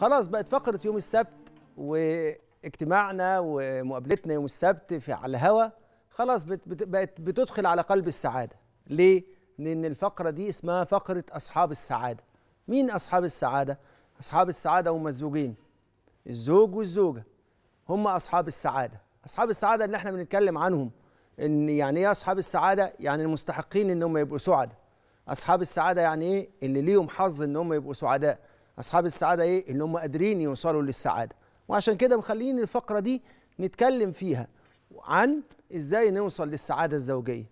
خلاص بقت فقره يوم السبت واجتماعنا ومقابلتنا يوم السبت في على الهوا خلاص بقت بتدخل على قلب السعاده ليه لان الفقره دي اسمها فقره اصحاب السعاده مين اصحاب السعاده اصحاب السعاده هم الزوجين الزوج والزوجه هم اصحاب السعاده اصحاب السعاده اللي احنا بنتكلم عنهم ان يعني ايه اصحاب السعاده يعني المستحقين ان هم يبقوا سعداء اصحاب السعاده يعني ايه اللي ليهم حظ ان هم يبقوا سعداء اصحاب السعاده ايه اللي هم قادرين يوصلوا للسعاده وعشان كده مخلين الفقره دي نتكلم فيها عن ازاي نوصل للسعاده الزوجيه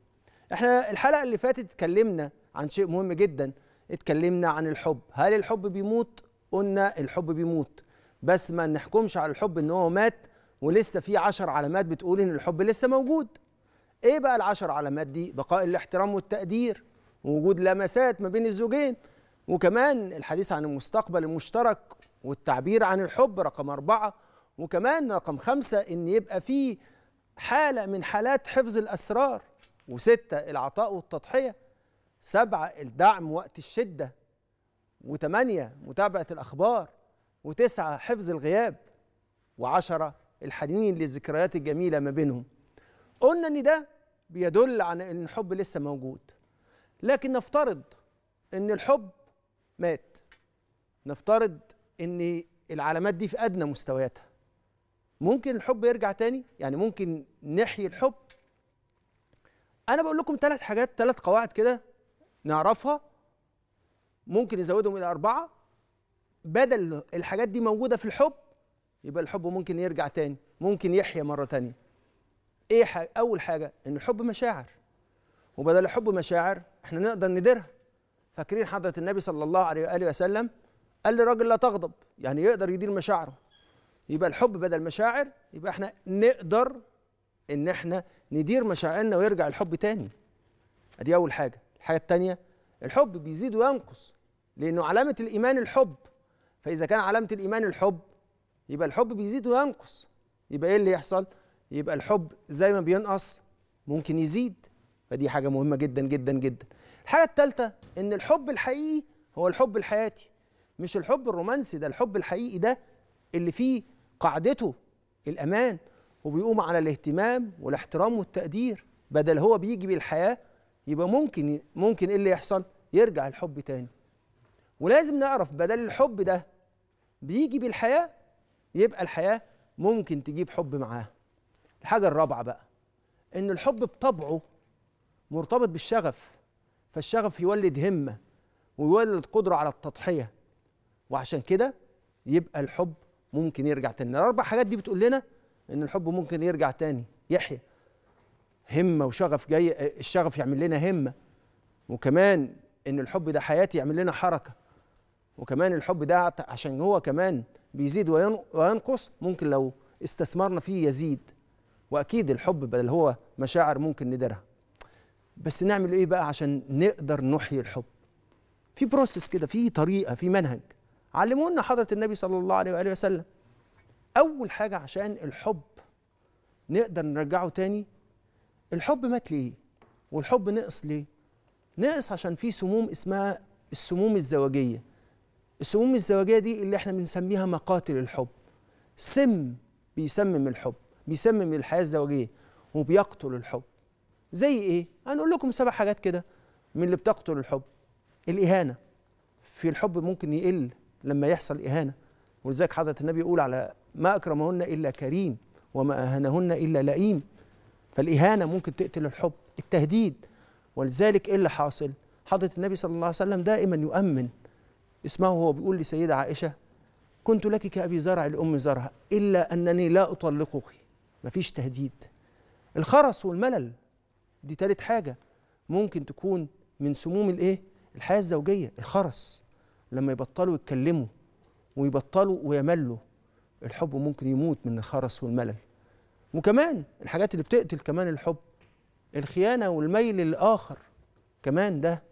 احنا الحلقه اللي فاتت اتكلمنا عن شيء مهم جدا اتكلمنا عن الحب هل الحب بيموت قلنا الحب بيموت بس ما نحكمش على الحب ان هو مات ولسه في عشر علامات بتقول ان الحب لسه موجود ايه بقى العشر علامات دي بقاء الاحترام والتقدير ووجود لمسات ما بين الزوجين وكمان الحديث عن المستقبل المشترك والتعبير عن الحب رقم أربعة وكمان رقم خمسة إن يبقى فيه حالة من حالات حفظ الأسرار وستة العطاء والتضحية سبعة الدعم وقت الشدة وثمانية متابعة الأخبار وتسعة حفظ الغياب وعشرة الحنين للذكريات الجميلة ما بينهم قلنا إن ده بيدل على إن الحب لسه موجود لكن نفترض إن الحب مات نفترض ان العلامات دي في ادنى مستوياتها ممكن الحب يرجع تاني يعني ممكن نحيي الحب انا بقول لكم ثلاث حاجات ثلاث قواعد كده نعرفها ممكن نزودهم الى اربعه بدل الحاجات دي موجوده في الحب يبقى الحب ممكن يرجع تاني ممكن يحيا مره تانيه ايه حاجة؟ اول حاجه ان الحب مشاعر وبدل الحب مشاعر احنا نقدر نديرها فاكرين حضرة النبي صلى الله عليه وآله وسلم قال للراجل لا تغضب يعني يقدر يدير مشاعره يبقى الحب بدل مشاعر يبقى احنا نقدر ان احنا ندير مشاعرنا ويرجع الحب تاني ادي اول حاجة الحاجة التانية الحب بيزيد وينقص لانه علامة الايمان الحب فاذا كان علامة الايمان الحب يبقى الحب بيزيد وينقص يبقى ايه اللي يحصل يبقى الحب زي ما بينقص ممكن يزيد فدي حاجة مهمة جدا جدا جدا الحاجه الثالثه ان الحب الحقيقي هو الحب الحياتي مش الحب الرومانسي ده الحب الحقيقي ده اللي فيه قاعدته الامان وبيقوم على الاهتمام والاحترام والتقدير بدل هو بيجي بالحياه يبقى ممكن ممكن ايه اللي يحصل يرجع الحب تاني ولازم نعرف بدل الحب ده بيجي بالحياه يبقى الحياه ممكن تجيب حب معاه الحاجه الرابعه بقى ان الحب بطبعه مرتبط بالشغف فالشغف يولد همه ويولد قدره على التضحيه وعشان كده يبقى الحب ممكن يرجع تاني الاربع حاجات دي بتقول لنا ان الحب ممكن يرجع تاني يحيى همه وشغف جاي الشغف يعمل لنا همه وكمان ان الحب ده حياتي يعمل لنا حركه وكمان الحب ده عشان هو كمان بيزيد وينقص ممكن لو استثمرنا فيه يزيد واكيد الحب بل هو مشاعر ممكن نديرها بس نعمل ايه بقى عشان نقدر نحيي الحب في بروسس كده في طريقه في منهج علمونا حضره النبي صلى الله عليه واله وسلم اول حاجه عشان الحب نقدر نرجعه تاني الحب مات ليه والحب نقص ليه نقص عشان في سموم اسمها السموم الزواجيه السموم الزواجيه دي اللي احنا بنسميها مقاتل الحب سم بيسمم الحب بيسمم الحياه الزوجيه وبيقتل الحب زي ايه هنقول لكم سبع حاجات كده من اللي بتقتل الحب الاهانه في الحب ممكن يقل لما يحصل اهانه ولذلك حضره النبي يقول على ما اكرمهن الا كريم وما اهانهن الا لئيم فالاهانه ممكن تقتل الحب التهديد ولذلك ايه اللي حاصل حضره النبي صلى الله عليه وسلم دائما يؤمن اسمه هو بيقول لسيده عائشه كنت لك كأبي زرع لأم زرع إلا أنني لا أطلقك مفيش تهديد الخرس والملل دي تالت حاجة ممكن تكون من سموم الايه الحياة الزوجية الخرس لما يبطلوا يتكلموا ويبطلوا ويملوا الحب ممكن يموت من الخرس والملل وكمان الحاجات اللي بتقتل كمان الحب الخيانة والميل للآخر كمان ده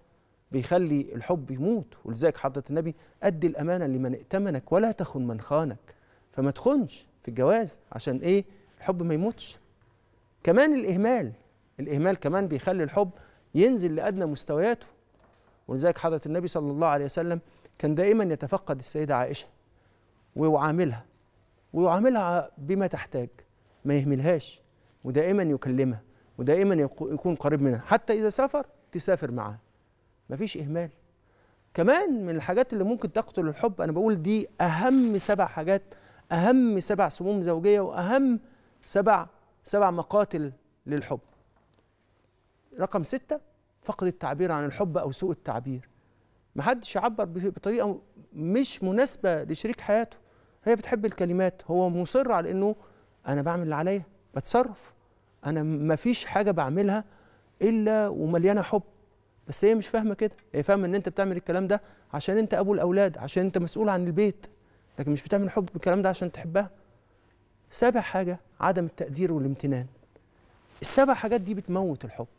بيخلي الحب يموت ولذلك حضرة النبي أدي الأمانة لمن ائتمنك ولا تخن من خانك فما تخنش في الجواز عشان إيه الحب ما يموتش كمان الإهمال الإهمال كمان بيخلي الحب ينزل لأدنى مستوياته ولذلك حضرة النبي صلى الله عليه وسلم كان دائما يتفقد السيدة عائشة ويعاملها ويعاملها بما تحتاج ما يهملهاش ودائما يكلمها ودائما يكون قريب منها حتى إذا سافر تسافر معاه مفيش إهمال كمان من الحاجات اللي ممكن تقتل الحب أنا بقول دي أهم سبع حاجات أهم سبع سموم زوجية وأهم سبع سبع مقاتل للحب رقم ستة فقد التعبير عن الحب أو سوء التعبير محدش يعبر بطريقة مش مناسبة لشريك حياته هي بتحب الكلمات هو مصر على أنه أنا بعمل اللي عليا بتصرف أنا ما فيش حاجة بعملها إلا ومليانة حب بس هي مش فاهمة كده هي فاهمة أن أنت بتعمل الكلام ده عشان أنت أبو الأولاد عشان أنت مسؤول عن البيت لكن مش بتعمل حب الكلام ده عشان تحبها سابع حاجة عدم التقدير والامتنان السبع حاجات دي بتموت الحب